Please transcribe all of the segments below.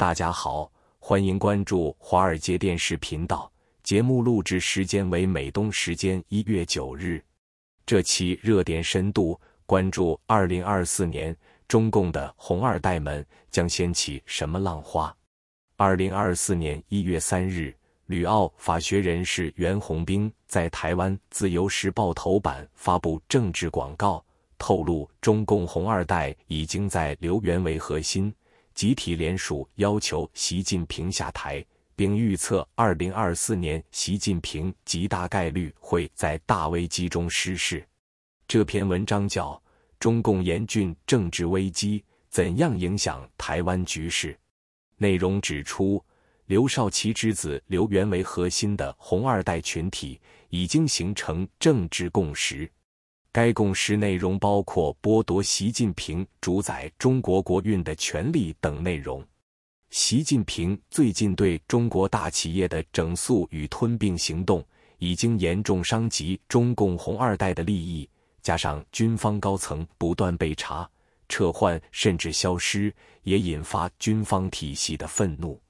大家好，欢迎关注华尔街电视频道。节目录制时间为美东时间一月九日。这期热点深度关注：二零二四年中共的“红二代”们将掀起什么浪花？二零二四年一月三日，旅澳法学人士袁宏兵在台湾《自由时报》头版发布政治广告，透露中共“红二代”已经在刘元为核心。集体联署要求习近平下台，并预测二零二四年习近平极大概率会在大危机中失势。这篇文章叫《中共严峻政治危机怎样影响台湾局势》，内容指出，刘少奇之子刘元为核心的红二代群体已经形成政治共识。该共识内容包括剥夺习近平主宰中国国运的权利等内容。习近平最近对中国大企业的整肃与吞并行动，已经严重伤及中共红二代的利益。加上军方高层不断被查、撤换甚至消失，也引发军方体系的愤怒。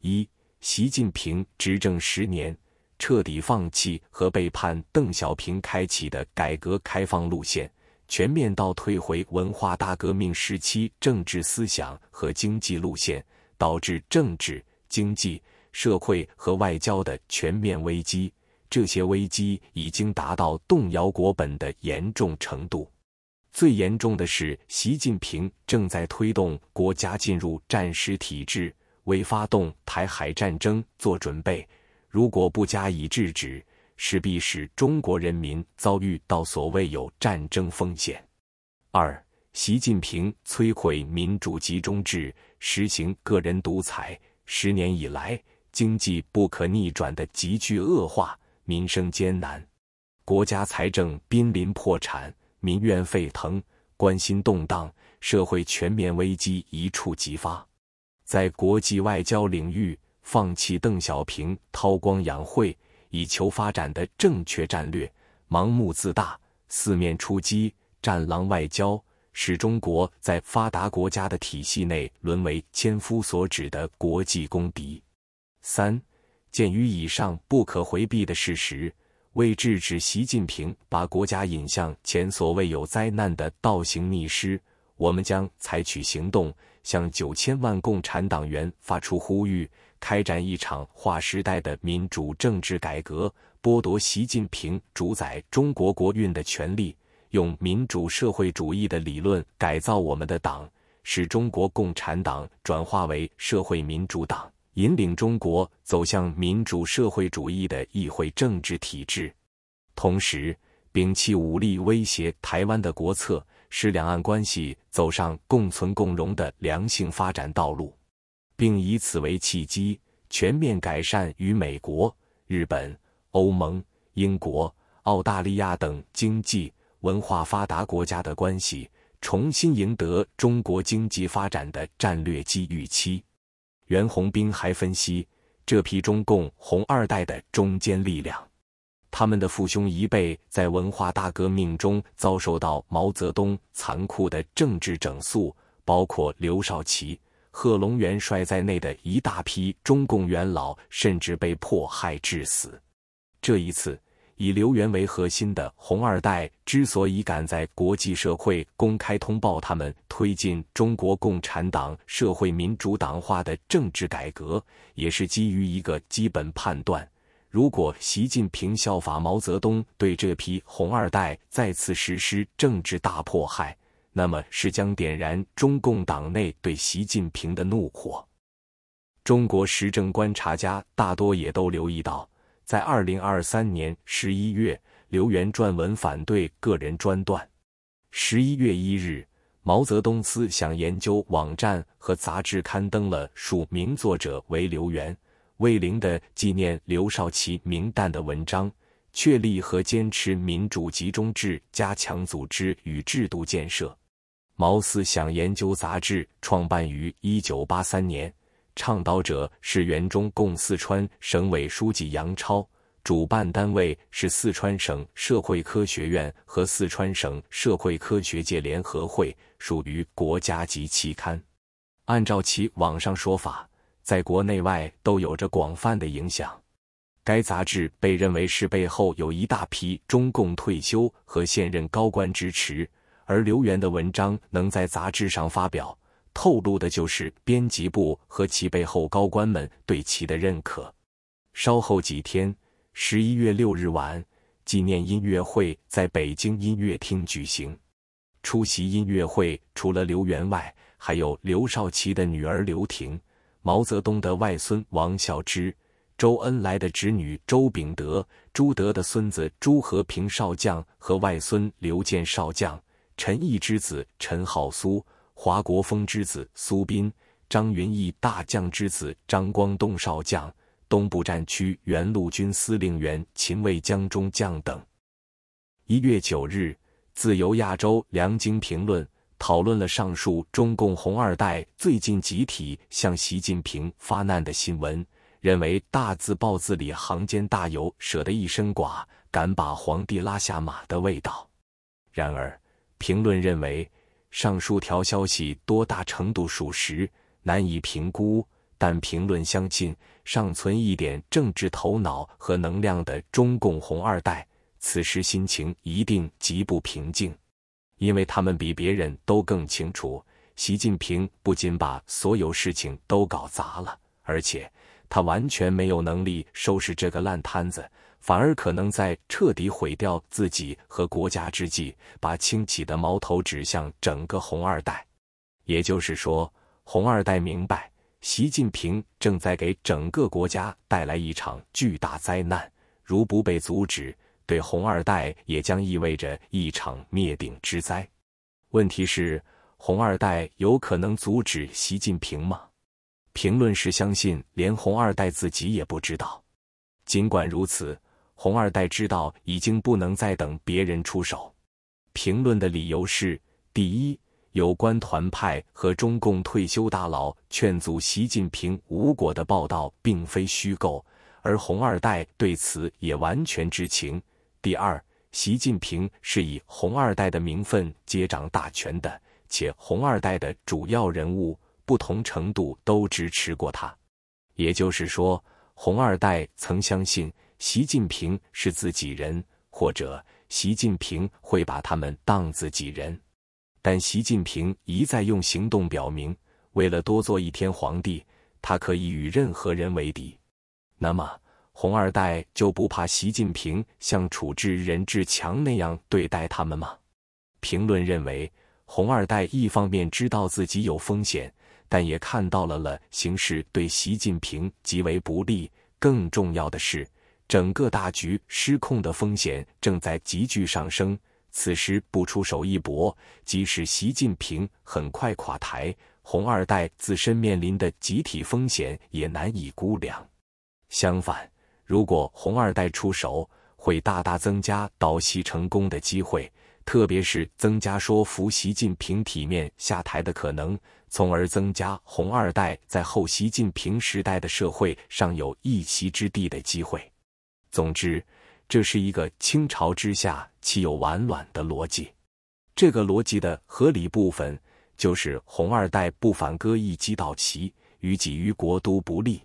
一，习近平执政十年。彻底放弃和背叛邓小平开启的改革开放路线，全面倒退回文化大革命时期政治思想和经济路线，导致政治、经济、社会和外交的全面危机。这些危机已经达到动摇国本的严重程度。最严重的是，习近平正在推动国家进入战时体制，为发动台海战争做准备。如果不加以制止，势必使中国人民遭遇到所谓有战争风险。二，习近平摧毁民主集中制，实行个人独裁，十年以来，经济不可逆转的急剧恶化，民生艰难，国家财政濒临破产，民怨沸腾，关心动荡，社会全面危机一触即发。在国际外交领域。放弃邓小平韬光养晦以求发展的正确战略，盲目自大，四面出击，战狼外交，使中国在发达国家的体系内沦为千夫所指的国际公敌。三，鉴于以上不可回避的事实，为制止习近平把国家引向前所未有灾难的倒行逆施，我们将采取行动，向九千万共产党员发出呼吁。开展一场划时代的民主政治改革，剥夺习近平主宰中国国运的权利，用民主社会主义的理论改造我们的党，使中国共产党转化为社会民主党，引领中国走向民主社会主义的议会政治体制，同时摒弃武力威胁台湾的国策，使两岸关系走上共存共荣的良性发展道路。并以此为契机，全面改善与美国、日本、欧盟、英国、澳大利亚等经济文化发达国家的关系，重新赢得中国经济发展的战略机遇期。袁宏斌还分析，这批中共“红二代”的中坚力量，他们的父兄一辈在文化大革命中遭受到毛泽东残酷的政治整肃，包括刘少奇。贺龙元帅在内的一大批中共元老，甚至被迫害致死。这一次，以刘源为核心的“红二代”之所以敢在国际社会公开通报他们推进中国共产党社会民主党化的政治改革，也是基于一个基本判断：如果习近平效法毛泽东对这批“红二代”再次实施政治大迫害。那么是将点燃中共党内对习近平的怒火。中国时政观察家大多也都留意到，在二零二三年十一月，刘源撰文反对个人专断。十一月一日，毛泽东思想研究网站和杂志刊登了署名作者为刘源、魏玲的纪念刘少奇名单的文章，确立和坚持民主集中制，加强组织与制度建设。《毛思想研究》杂志创办于一九八三年，倡导者是原中共四川省委书记杨超，主办单位是四川省社会科学院和四川省社会科学界联合会，属于国家级期刊。按照其网上说法，在国内外都有着广泛的影响。该杂志被认为是背后有一大批中共退休和现任高官支持。而刘源的文章能在杂志上发表，透露的就是编辑部和其背后高官们对其的认可。稍后几天，十一月六日晚，纪念音乐会在北京音乐厅举行。出席音乐会除了刘源外，还有刘少奇的女儿刘婷、毛泽东的外孙王孝之、周恩来的侄女周秉德、朱德的孙子朱和平少将和外孙刘建少将。陈毅之子陈浩苏、华国锋之子苏斌、张云逸大将之子张光东少将、东部战区原陆军司令员秦卫江中将等。一月九日，《自由亚洲》《良经评论》讨论了上述中共“红二代”最近集体向习近平发难的新闻，认为大字报字里行间大有舍得一身剐，敢把皇帝拉下马的味道。然而，评论认为，上述条消息多大程度属实难以评估，但评论相信，尚存一点政治头脑和能量的中共红二代，此时心情一定极不平静，因为他们比别人都更清楚，习近平不仅把所有事情都搞砸了，而且他完全没有能力收拾这个烂摊子。反而可能在彻底毁掉自己和国家之际，把清洗的矛头指向整个红二代。也就是说，红二代明白，习近平正在给整个国家带来一场巨大灾难，如不被阻止，对红二代也将意味着一场灭顶之灾。问题是，红二代有可能阻止习近平吗？评论是相信，连红二代自己也不知道。尽管如此。红二代知道已经不能再等别人出手。评论的理由是：第一，有关团派和中共退休大佬劝阻习近平无果的报道并非虚构，而红二代对此也完全知情；第二，习近平是以红二代的名分接掌大权的，且红二代的主要人物不同程度都支持过他，也就是说，红二代曾相信。习近平是自己人，或者习近平会把他们当自己人，但习近平一再用行动表明，为了多做一天皇帝，他可以与任何人为敌。那么，红二代就不怕习近平像处置任志强那样对待他们吗？评论认为，红二代一方面知道自己有风险，但也看到了了形势对习近平极为不利。更重要的是。整个大局失控的风险正在急剧上升，此时不出手一搏，即使习近平很快垮台，红二代自身面临的集体风险也难以估量。相反，如果红二代出手，会大大增加倒习成功的机会，特别是增加说服习近平体面下台的可能，从而增加红二代在后习近平时代的社会上有一席之地的机会。总之，这是一个“清巢之下岂有完卵”的逻辑。这个逻辑的合理部分就是红二代不反戈一击到齐，于己于国都不利。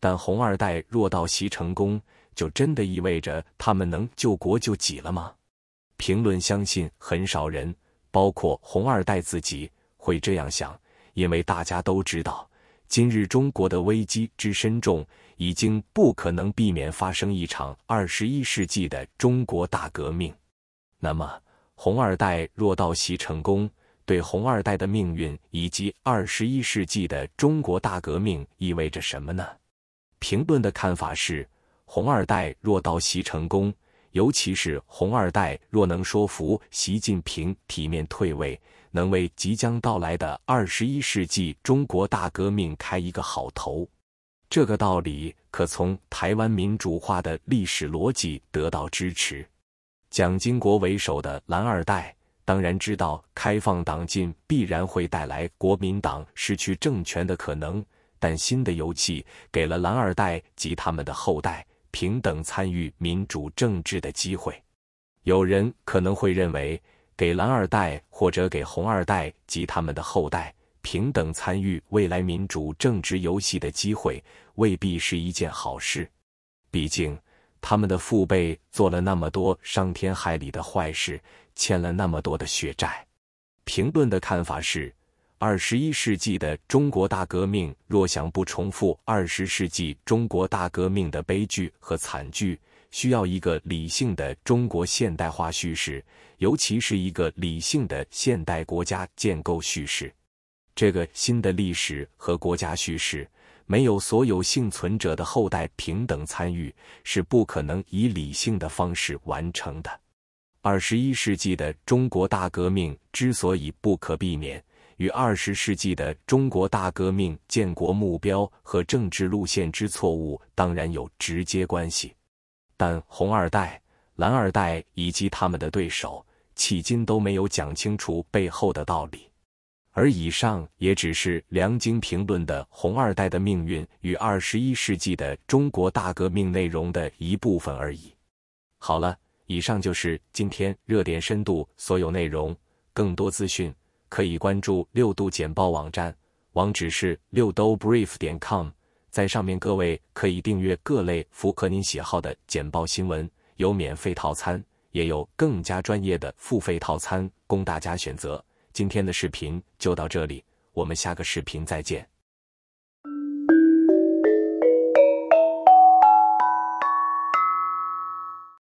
但红二代若到齐成功，就真的意味着他们能救国救己了吗？评论相信很少人，包括红二代自己，会这样想，因为大家都知道今日中国的危机之深重。已经不可能避免发生一场二十一世纪的中国大革命。那么，红二代若到袭成功，对红二代的命运以及二十一世纪的中国大革命意味着什么呢？评论的看法是：红二代若到袭成功，尤其是红二代若能说服习近平体面退位，能为即将到来的二十一世纪中国大革命开一个好头。这个道理可从台湾民主化的历史逻辑得到支持。蒋经国为首的蓝二代当然知道，开放党禁必然会带来国民党失去政权的可能，但新的油气给了蓝二代及他们的后代平等参与民主政治的机会。有人可能会认为，给蓝二代或者给红二代及他们的后代。平等参与未来民主政治游戏的机会未必是一件好事。毕竟，他们的父辈做了那么多伤天害理的坏事，欠了那么多的血债。评论的看法是：二十一世纪的中国大革命，若想不重复二十世纪中国大革命的悲剧和惨剧，需要一个理性的中国现代化叙事，尤其是一个理性的现代国家建构叙事。这个新的历史和国家叙事，没有所有幸存者的后代平等参与，是不可能以理性的方式完成的。二十一世纪的中国大革命之所以不可避免，与二十世纪的中国大革命建国目标和政治路线之错误当然有直接关系，但红二代、蓝二代以及他们的对手，迄今都没有讲清楚背后的道理。而以上也只是梁晶评论的“红二代”的命运与二十一世纪的中国大革命内容的一部分而已。好了，以上就是今天热点深度所有内容。更多资讯可以关注六度简报网站，网址是六都 brief 点 com，在上面各位可以订阅各类符合您喜好的简报新闻，有免费套餐，也有更加专业的付费套餐供大家选择。今天的视频就到这里，我们下个视频再见。